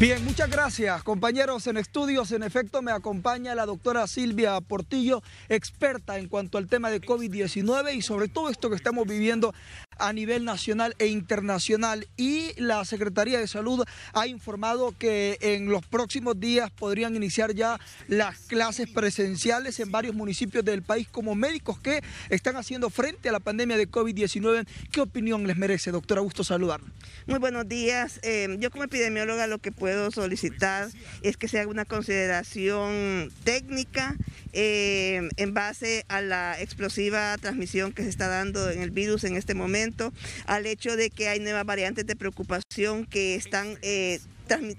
Bien, muchas gracias compañeros en estudios. En efecto, me acompaña la doctora Silvia Portillo, experta en cuanto al tema de COVID-19 y sobre todo esto que estamos viviendo a nivel nacional e internacional y la Secretaría de Salud ha informado que en los próximos días podrían iniciar ya las clases presenciales en varios municipios del país como médicos que están haciendo frente a la pandemia de COVID-19. ¿Qué opinión les merece, doctora? Gusto saludar. Muy buenos días. Em, yo como epidemióloga lo que puedo solicitar es que se haga una consideración técnica eh, en base a la explosiva transmisión que se está dando en el virus en este momento, al hecho de que hay nuevas variantes de preocupación que están eh,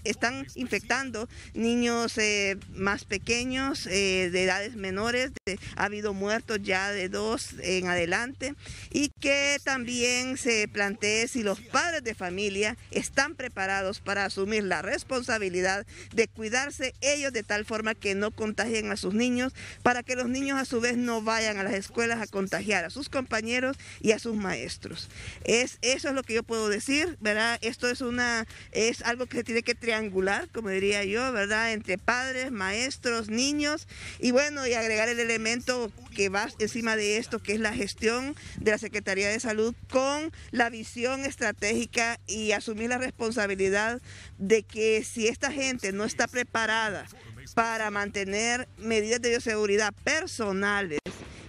están infectando niños eh, más pequeños, eh, de edades menores, ha habido muertos ya de dos en adelante, y que también se plantee si los padres de familia están preparados para asumir la responsabilidad de cuidarse ellos de tal forma que no contagien a sus niños, para que los niños a su vez no vayan a las escuelas a contagiar a sus compañeros y a sus maestros. Es, eso es lo que yo puedo decir, ¿verdad? Esto es, una, es algo que se tiene tiene que triangular, como diría yo, ¿verdad? Entre padres, maestros, niños y bueno, y agregar el elemento que va encima de esto, que es la gestión de la Secretaría de Salud con la visión estratégica y asumir la responsabilidad de que si esta gente no está preparada para mantener medidas de bioseguridad personales,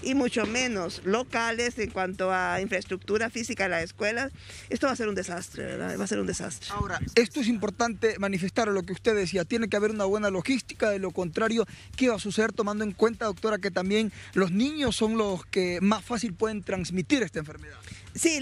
y mucho menos locales en cuanto a infraestructura física de las escuelas, esto va a ser un desastre, ¿verdad? Va a ser un desastre. Ahora, esto es importante manifestar lo que usted decía, tiene que haber una buena logística, de lo contrario, ¿qué va a suceder tomando en cuenta, doctora, que también los niños son los que más fácil pueden transmitir esta enfermedad? Sí,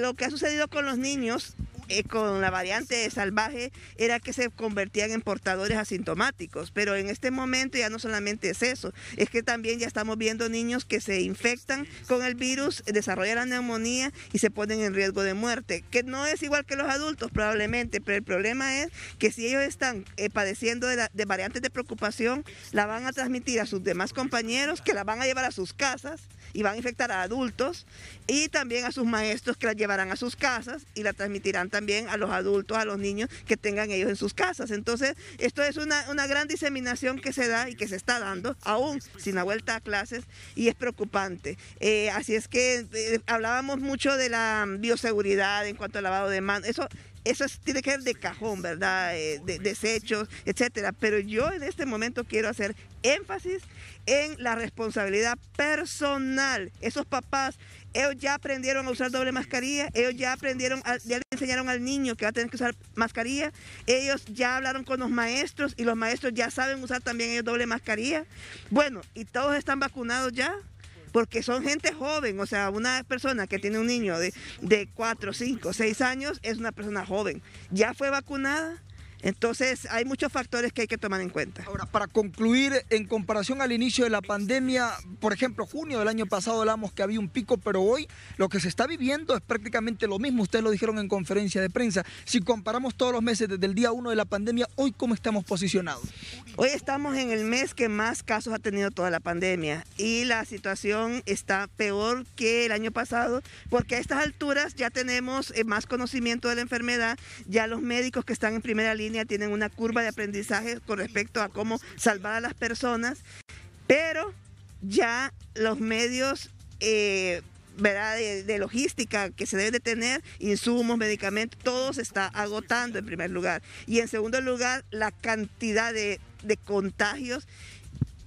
lo que ha sucedido con los niños eh, con la variante salvaje era que se convertían en portadores asintomáticos, pero en este momento ya no solamente es eso, es que también ya estamos viendo niños que se infectan con el virus, desarrollan la neumonía y se ponen en riesgo de muerte, que no es igual que los adultos probablemente, pero el problema es que si ellos están eh, padeciendo de, de variantes de preocupación, la van a transmitir a sus demás compañeros, que la van a llevar a sus casas y van a infectar a adultos y también a sus maestros que la llevarán a sus casas y la transmitirán también a los adultos, a los niños que tengan ellos en sus casas. Entonces, esto es una, una gran diseminación que se da y que se está dando, aún sin la vuelta a clases, y es preocupante. Eh, así es que eh, hablábamos mucho de la bioseguridad en cuanto al lavado de manos. Eso eso tiene que ser de cajón, ¿verdad? Eh, de, desechos, etcétera. Pero yo en este momento quiero hacer énfasis en la responsabilidad personal. Esos papás, ellos ya aprendieron a usar doble mascarilla, ellos ya aprendieron, ya le enseñaron al niño que va a tener que usar mascarilla, ellos ya hablaron con los maestros y los maestros ya saben usar también ellos doble mascarilla. Bueno, y todos están vacunados ya porque son gente joven, o sea, una persona que tiene un niño de, 4, 5, 6 años es una persona joven. Ya fue vacunada, entonces, hay muchos factores que hay que tomar en cuenta. Ahora, para concluir, en comparación al inicio de la pandemia, por ejemplo, junio del año pasado hablamos que había un pico, pero hoy lo que se está viviendo es prácticamente lo mismo. Ustedes lo dijeron en conferencia de prensa. Si comparamos todos los meses desde el día 1 de la pandemia, hoy cómo estamos posicionados. Hoy estamos en el mes que más casos ha tenido toda la pandemia y la situación está peor que el año pasado porque a estas alturas ya tenemos eh, más conocimiento de la enfermedad, ya los médicos que están en primera línea tienen una curva de aprendizaje con respecto a cómo salvar a las personas, pero ya los medios... Eh, de, logística que se deben de tener, insumos, medicamentos, todo se está agotando en primer lugar. Y en segundo lugar, la cantidad de, de contagios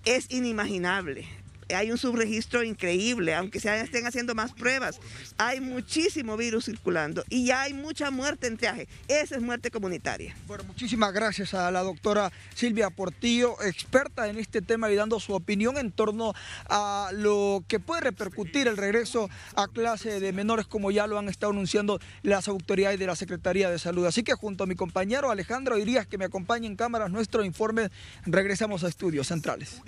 es inimaginable hay un subregistro increíble, aunque se estén haciendo más pruebas. Hay muchísimo virus circulando y ya hay mucha muerte en triaje. Esa es muerte comunitaria. Bueno, muchísimas gracias a la doctora Silvia Portillo, experta en este tema y dando su opinión en torno a lo que puede repercutir el regreso a clase de menores, como ya lo han estado anunciando las autoridades de la Secretaría de Salud. Así que junto a mi compañero Alejandro Irías, que me acompaña en cámaras nuestro informe, regresamos a Estudios Centrales.